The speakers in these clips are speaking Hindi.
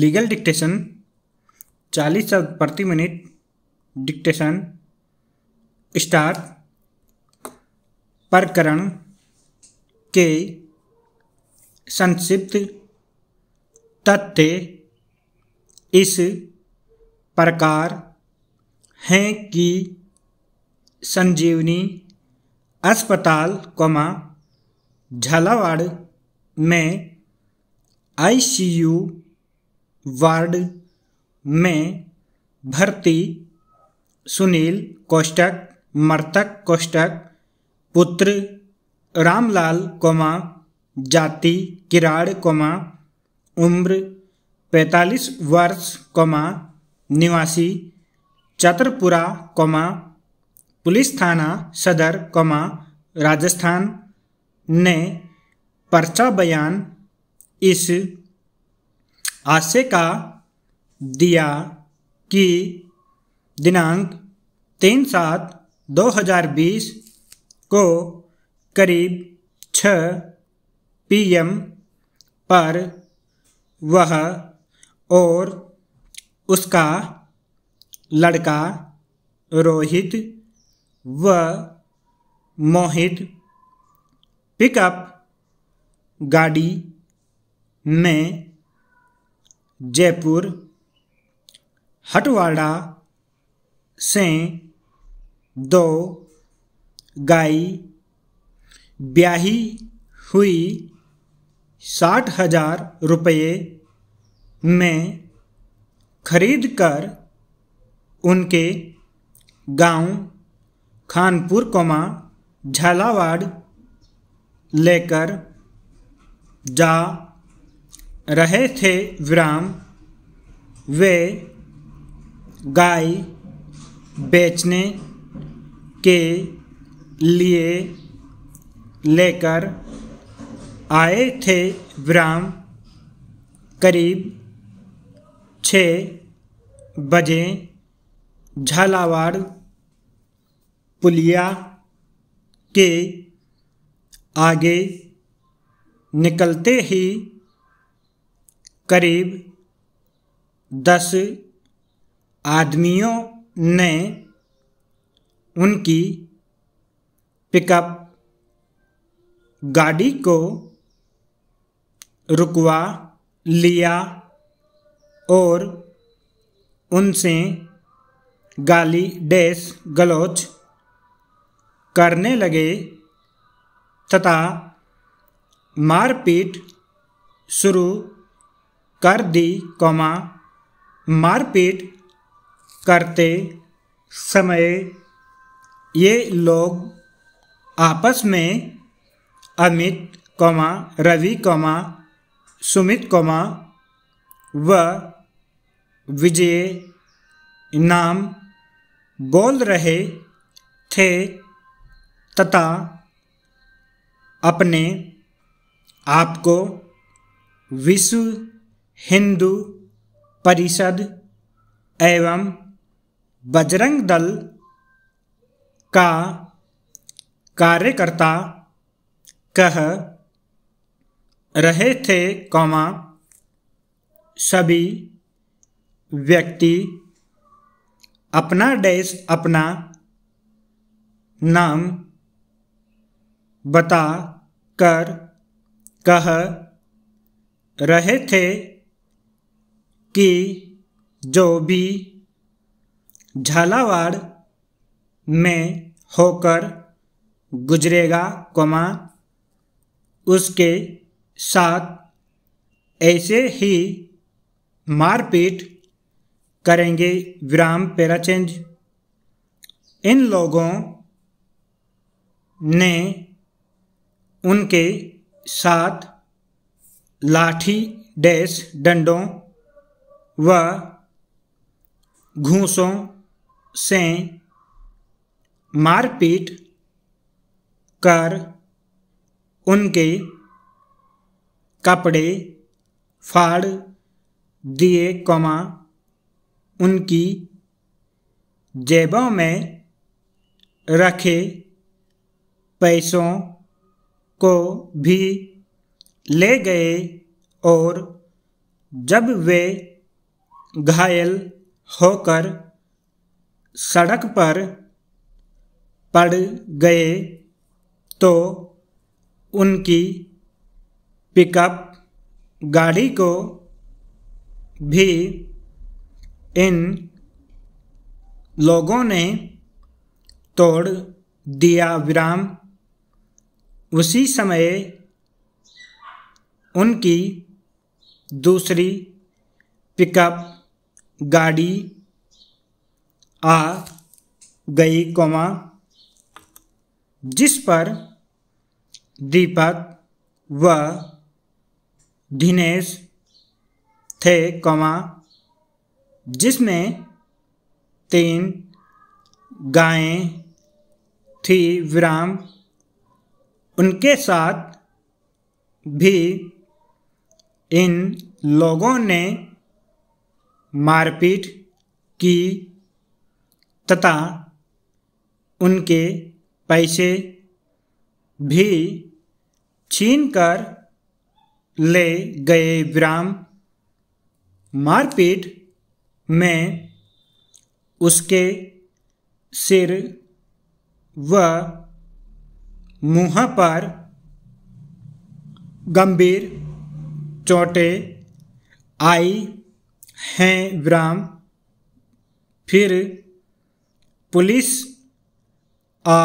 लीगल डिक्टेशन चालीस शब्द प्रति मिनट डिक्टेशन स्टार प्रकरण के संक्षिप्त तथ्य इस प्रकार हैं कि संजीवनी अस्पताल कोमा झालावाड़ में आईसीयू वार्ड में भर्ती सुनील कोष्टक मर्तक कोष्टक पुत्र रामलाल कोमा जाति किराड़ कोमा उम्र पैतालीस वर्ष कोमा निवासी चतरपुरा कोमा पुलिस थाना सदर कोमा राजस्थान ने पर्चा बयान इस आशय का दिया कि दिनांक तीन सात 2020 को करीब पी पीएम पर वह और उसका लड़का रोहित व मोहित पिकअप गाड़ी में जयपुर हटवाड़ा से दो गाय ब्याही हुई साठ हजार रुपये में खरीद कर उनके गांव खानपुर कोमा झालावाड़ लेकर जा रहे थे विराम वे गाय बेचने के लिए लेकर आए थे विराम करीब छ बजे झालावाड़ पुलिया के आगे निकलते ही करीब दस आदमियों ने उनकी पिकअप गाड़ी को रुकवा लिया और उनसे गाली डेस गलौच करने लगे तथा मारपीट शुरू कर दी कौमा मारपीट करते समय ये लोग आपस में Amit comma Ravi comma Sumit comma व विजय नाम बोल रहे थे तथा अपने आप को विश्व हिंदू परिषद एवं बजरंग दल का कार्यकर्ता कह रहे थे कौमा सभी व्यक्ति अपना डैश अपना नाम बता कर कह रहे थे के भी झालावाड़ में होकर गुजरेगा कोमा उसके साथ ऐसे ही मारपीट करेंगे विराम पेराचेंज इन लोगों ने उनके साथ लाठी डैश डंडों व घूसों से मारपीट कर उनके कपड़े फाड़ दिए कमा उनकी जेबों में रखे पैसों को भी ले गए और जब वे घायल होकर सड़क पर पड़ गए तो उनकी पिकअप गाड़ी को भी इन लोगों ने तोड़ दिया विराम उसी समय उनकी दूसरी पिकअप गाड़ी आ गई कोमा जिस पर दीपक व दिनेश थे कोमा जिसमें तीन गायें थी विराम उनके साथ भी इन लोगों ने मारपीट की तथा उनके पैसे भी छीन कर ले गए विराम मारपीट में उसके सिर व मुंह पर गंभीर चोटें आई हैं विराम फिर पुलिस आ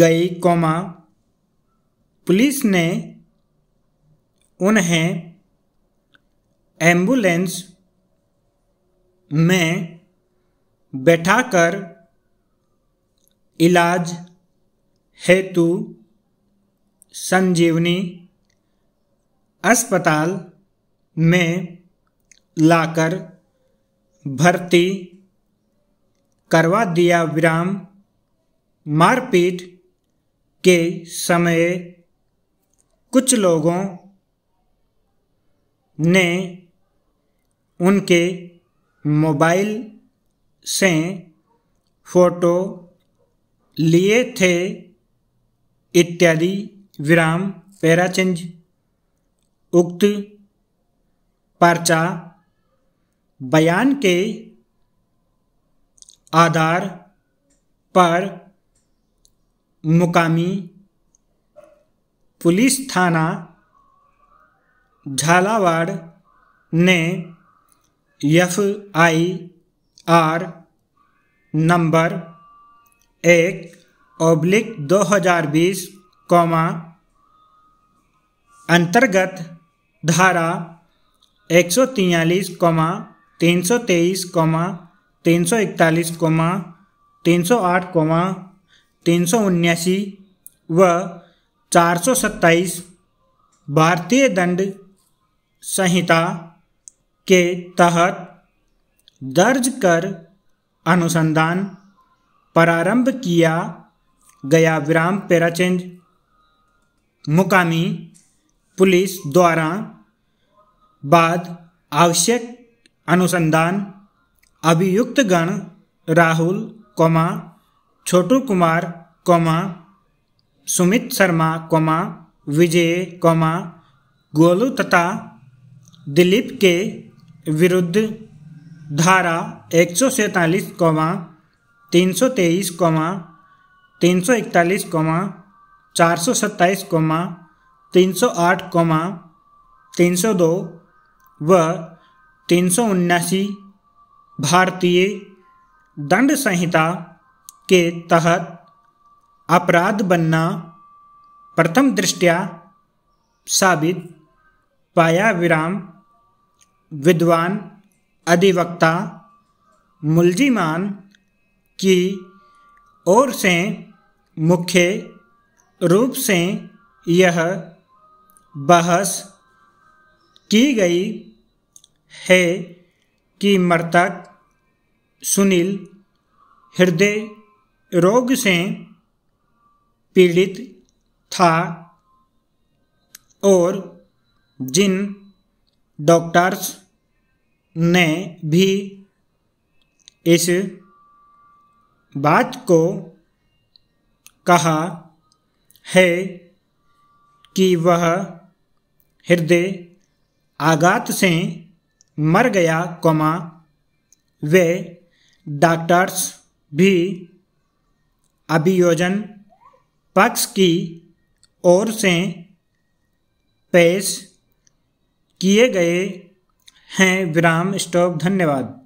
गई कौमा पुलिस ने उन्हें एम्बुलेंस में बैठाकर इलाज हेतु संजीवनी अस्पताल में लाकर भर्ती करवा दिया विराम मारपीट के समय कुछ लोगों ने उनके मोबाइल से फोटो लिए थे इत्यादि विराम पैराचेंज उक्त पर्चा बयान के आधार पर मुकामी पुलिस थाना झालावाड़ ने एफ आई आर नंबर एक ओब्लिक 2020 कौमा अंतर्गत धारा एक सौ तीन सौ तेईस कोमा तीन सौ इकतालीस कोमा तीन सौ आठ कोमा तीन सौ उन्यासी व चार सौ सत्ताईस भारतीय दंड संहिता के तहत दर्ज कर अनुसंधान प्रारंभ किया गया विराम पेराचेंज मुकामी पुलिस द्वारा बाद आवश्यक अनुसंधान अभियुक्त गण Rahul comma Chhotu Kumar comma Sumit Sharma comma Vijay comma Golu तथा दिलीप के विरुद्ध धारा एक सौ सैंतालीस कौमा तीन सौ तेईस कौमा तीन सौ इकतालीस कौमा चार सौ सत्ताईस कौमा तीन सौ आठ कौमा तीन सौ दो व तीन सौ उन्यासी भारतीय दंड संहिता के तहत अपराध बनना प्रथम दृष्टया साबित पाया विराम विद्वान अधिवक्ता मुलजिमान की ओर से मुख्य रूप से यह बहस की गई है कि मृतक सुनील हृदय रोग से पीड़ित था और जिन डॉक्टर्स ने भी इस बात को कहा है कि वह हृदय आघात से मर गया कोमा वे डॉक्टर्स भी अभियोजन पक्ष की ओर से पेश किए गए हैं विराम स्टॉप धन्यवाद